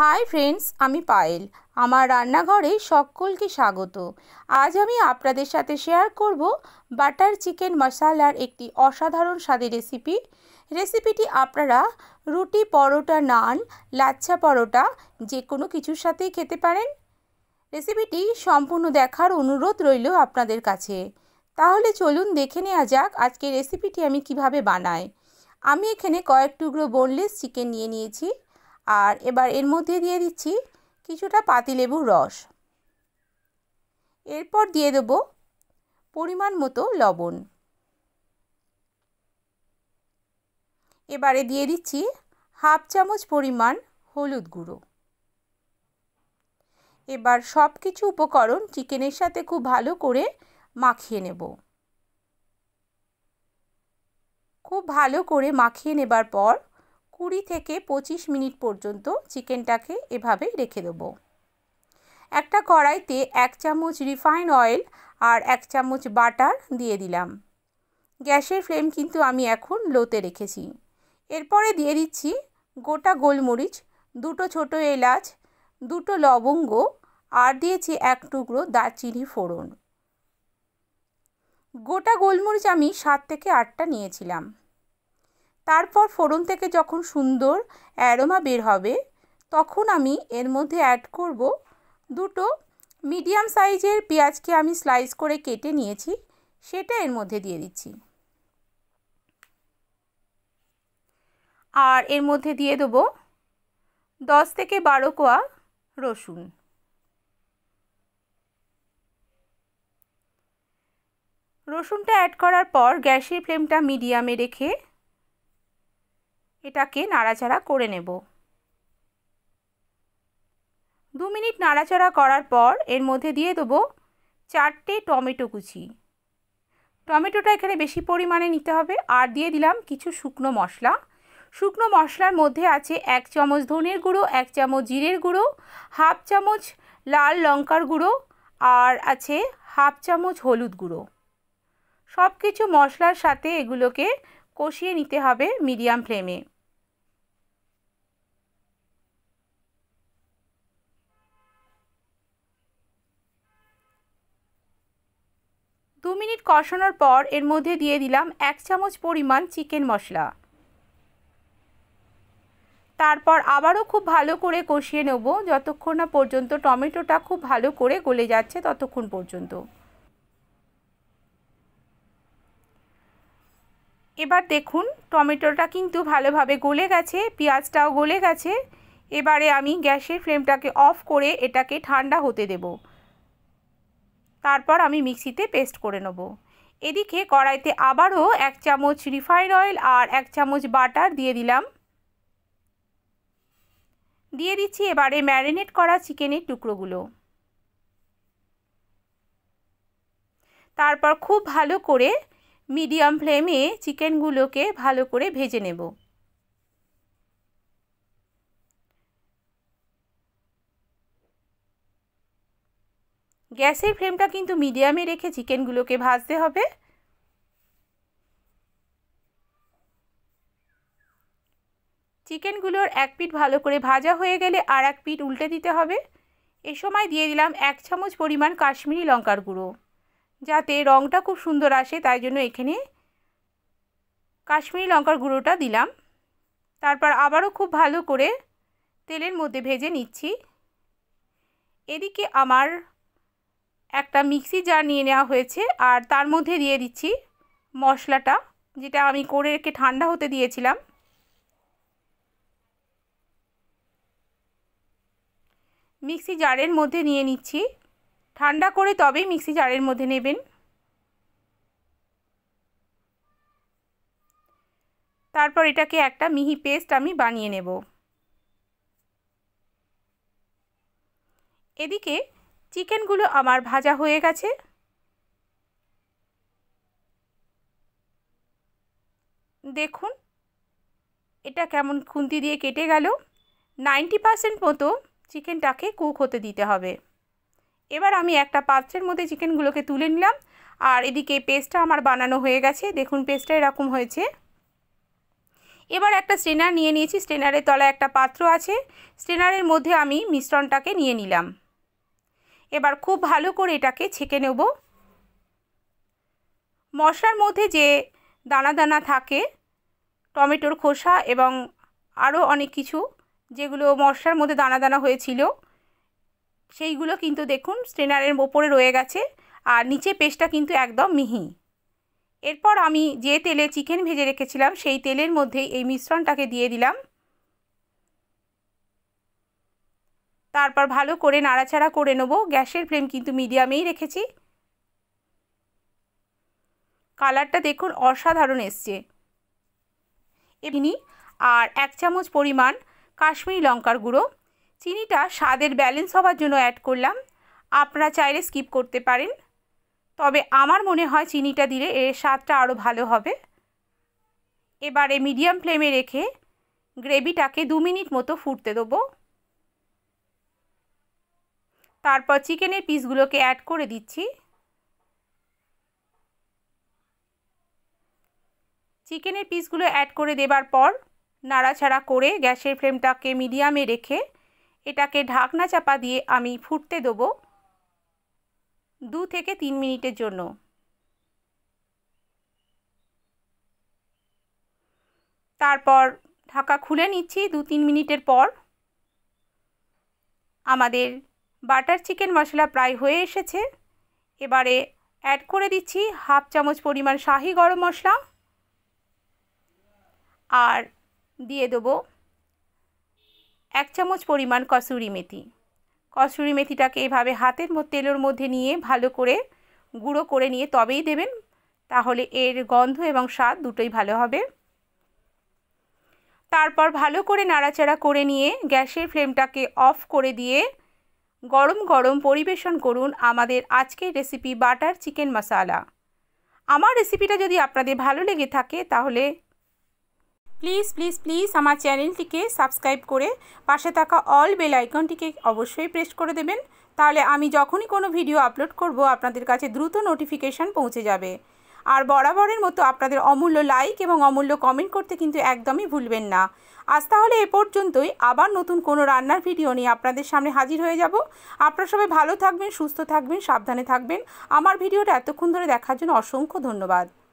hi friends আমি পায়েল আমার রান্নাঘরে সকলকে স্বাগত আজ আমি আপনাদের সাথে শেয়ার করব বাটার চিকেন মশালার একটি অসাধারণ স্বাদের রেসিপি রেসিপিটি আপনারা রুটি পরোটা নান লাচ্ছা পরোটা যে কোনো কিছুর সাথেই খেতে পারেন রেসিপিটি সম্পূর্ণ দেখার অনুরোধ রইল আপনাদের কাছে তাহলে চলুন দেখে নেওয়া যাক আজকে রেসিপিটি আমি কিভাবে বানাই আমি এখানে কয়েক টুকরো বোনলেস চিকেন নিয়ে নিয়েছি আর এবার এর মধ্যে দিয়ে দিচ্ছি কিছুটা পাতিলেবুর রস এরপর দিয়ে দেব পরিমাণ মতো লবণ এবারে দিয়ে দিচ্ছি হাফ চামচ পরিমাণ হলুদ গুঁড়ো এবার সব কিছু উপকরণ চিকেনের সাথে খুব ভালো করে মাখিয়ে নেব খুব ভালো করে মাখিয়ে নেবার পর কুড়ি থেকে পঁচিশ মিনিট পর্যন্ত চিকেনটাকে এভাবে রেখে দেবো একটা কড়াইতে এক চামচ রিফাইন অয়েল আর এক চামচ বাটার দিয়ে দিলাম গ্যাসের ফ্লেম কিন্তু আমি এখন লোতে রেখেছি এরপরে দিয়ে দিচ্ছি গোটা গোলমরিচ দুটো ছোট এলাচ দুটো লবঙ্গ আর দিয়েছি এক টুকরো দারচিনি ফোড়ন গোটা গোলমরিচ আমি সাত থেকে আটটা নিয়েছিলাম তারপর ফোড়ন থেকে যখন সুন্দর অ্যারোমা বের হবে তখন আমি এর মধ্যে অ্যাড করব দুটো মিডিয়াম সাইজের পেঁয়াজকে আমি স্লাইস করে কেটে নিয়েছি সেটা এর মধ্যে দিয়ে দিচ্ছি আর এর মধ্যে দিয়ে দেবো দশ থেকে বারো কোয়া রসুন রসুনটা অ্যাড করার পর গ্যাসের ফ্লেমটা মিডিয়ামে রেখে এটাকে নাড়াচাড়া করে নেব দু মিনিট নাড়াচাড়া করার পর এর মধ্যে দিয়ে দেবো চারটে টমেটো কুচি টমেটোটা এখানে বেশি পরিমাণে নিতে হবে আর দিয়ে দিলাম কিছু শুকনো মশলা শুকনো মশলার মধ্যে আছে এক চামচ ধনের গুঁড়ো এক চামচ জিরের গুঁড়ো হাফ চামচ লাল লঙ্কার গুঁড়ো আর আছে হাফ চামচ হলুদ গুঁড়ো সব কিছু মশলার সাথে এগুলোকে কষিয়ে নিতে হবে মিডিয়াম ফ্লেমে কষানোর পর এর মধ্যে দিয়ে দিলাম এক চামচ পরিমাণ চিকেন মশলা তারপর আবারও খুব ভালো করে কষিয়ে নেব যতক্ষণ না পর্যন্ত টমেটোটা খুব ভালো করে গলে যাচ্ছে ততক্ষণ পর্যন্ত এবার দেখুন টমেটোটা কিন্তু ভালোভাবে গলে গেছে পেঁয়াজটাও গলে গেছে এবারে আমি গ্যাসের ফ্লেমটাকে অফ করে এটাকে ঠান্ডা হতে দেবো তারপর আমি মিক্সিতে পেস্ট করে নেব এদিকে কড়াইতে আবারও এক চামচ রিফাইন অয়েল আর এক চামচ বাটার দিয়ে দিলাম দিয়ে দিচ্ছি এবারে ম্যারিনেট করা চিকেনের টুকরোগুলো তারপর খুব ভালো করে মিডিয়াম ফ্লেমে চিকেনগুলোকে ভালো করে ভেজে নেব গ্যাসের ফ্লেমটা কিন্তু মিডিয়ামে রেখে চিকেনগুলোকে ভাজতে হবে চিকেনগুলোর এক পিট ভালো করে ভাজা হয়ে গেলে আর এক পিট উল্টে দিতে হবে এ সময় দিয়ে দিলাম এক চামচ পরিমাণ কাশ্মীরি লঙ্কার গুঁড়ো যাতে রঙটা খুব সুন্দর আসে তাই জন্য এখানে কাশ্মীরি লঙ্কার গুঁড়োটা দিলাম তারপর আবারও খুব ভালো করে তেলের মধ্যে ভেজে নিচ্ছি এদিকে আমার একটা মিক্সি জার নিয়ে নেওয়া হয়েছে আর তার মধ্যে দিয়ে দিচ্ছি মশলাটা যেটা আমি করে রেখে ঠান্ডা হতে দিয়েছিলাম মিক্সি জারের মধ্যে নিয়ে নিচ্ছি ঠান্ডা করে তবেই মিক্সি জারের মধ্যে নেবেন তারপর এটাকে একটা মিহি পেস্ট আমি বানিয়ে নেব এদিকে চিকেনগুলো আমার ভাজা হয়ে গেছে দেখুন এটা কেমন খুন্তি দিয়ে কেটে গেল নাইনটি পারসেন্ট মতো চিকেনটাকে কুক হতে দিতে হবে এবার আমি একটা পাত্রের মধ্যে চিকেনগুলোকে তুলে নিলাম আর এদিকে পেস্টটা আমার বানানো হয়ে গেছে দেখুন পেস্টটা এরকম হয়েছে এবার একটা স্ট্রেনার নিয়ে নিয়েছি স্ট্রেনারের তলায় একটা পাত্র আছে স্ট্রেনারের মধ্যে আমি মিশ্রণটাকে নিয়ে নিলাম এবার খুব ভালো করে এটাকে ছেঁকে নেব মশলার মধ্যে যে দানা দানা থাকে টমেটোর খোসা এবং আরও অনেক কিছু যেগুলো মশলার মধ্যে দানা দানা হয়েছিল সেইগুলো কিন্তু দেখুন স্ট্রেনারের ওপরে রয়ে গেছে আর নিচে পেস্টটা কিন্তু একদম মিহি এরপর আমি যে তেলে চিকেন ভেজে রেখেছিলাম সেই তেলের মধ্যে এই মিশ্রণটাকে দিয়ে দিলাম তারপর ভালো করে নাড়াচাড়া করে নেব গ্যাসের ফ্লেম কিন্তু মিডিয়ামেই রেখেছি কালারটা দেখুন অসাধারণ এসছে এমনি আর এক চামচ পরিমাণ কাশ্মীরি লঙ্কার গুঁড়ো চিনিটা স্বাদের ব্যালেন্স হওয়ার জন্য অ্যাড করলাম আপনারা চাইলে স্কিপ করতে পারেন তবে আমার মনে হয় চিনিটা দিলে এর স্বাদটা আরও ভালো হবে এবারে মিডিয়াম ফ্লেমে রেখে গ্রেভিটাকে দু মিনিট মতো ফুটতে দেবো তারপর চিকেনের পিসগুলোকে অ্যাড করে দিচ্ছি চিকেনের পিসগুলো অ্যাড করে দেবার পর নাড়াছাড়া করে গ্যাসের ফ্লেমটাকে মিডিয়ামে রেখে এটাকে ঢাকনা চাপা দিয়ে আমি ফুটতে দেবো দু থেকে তিন মিনিটের জন্য তারপর ঢাকা খুলে নিচ্ছি দু তিন মিনিটের পর আমাদের বাটার চিকেন মশলা প্রায় হয়ে এসেছে এবারে অ্যাড করে দিচ্ছি হাফ চামচ পরিমাণ শাহি গরম মশলা আর দিয়ে দেবো এক চামচ পরিমাণ কসুরি মেথি কসুরি মেথিটাকে এভাবে হাতের তেলের মধ্যে নিয়ে ভালো করে গুঁড়ো করে নিয়ে তবেই দেবেন তাহলে এর গন্ধ এবং স্বাদ দুটোই ভালো হবে তারপর ভালো করে নাড়াচাড়া করে নিয়ে গ্যাসের ফ্লেমটাকে অফ করে দিয়ে গরম গরম পরিবেশন করুন আমাদের আজকের রেসিপি বাটার চিকেন মশালা আমার রেসিপিটা যদি আপনাদের ভালো লেগে থাকে তাহলে প্লিজ প্লিজ প্লিজ আমার চ্যানেলটিকে সাবস্ক্রাইব করে পাশে থাকা অল বেল আইকনটিকে অবশ্যই প্রেস করে দেবেন তাহলে আমি যখনই কোনো ভিডিও আপলোড করব আপনাদের কাছে দ্রুত নোটিফিকেশান পৌঁছে যাবে আর বরাবরের মতো আপনাদের অমূল্য লাইক এবং অমূল্য কমেন্ট করতে কিন্তু একদমই ভুলবেন না আজ তাহলে এ পর্যন্তই আবার নতুন কোনো রান্নার ভিডিও নিয়ে আপনাদের সামনে হাজির হয়ে যাব আপনারা সবাই ভালো থাকবেন সুস্থ থাকবেন সাবধানে থাকবেন আমার ভিডিওটা এতক্ষণ ধরে দেখার জন্য অসংখ্য ধন্যবাদ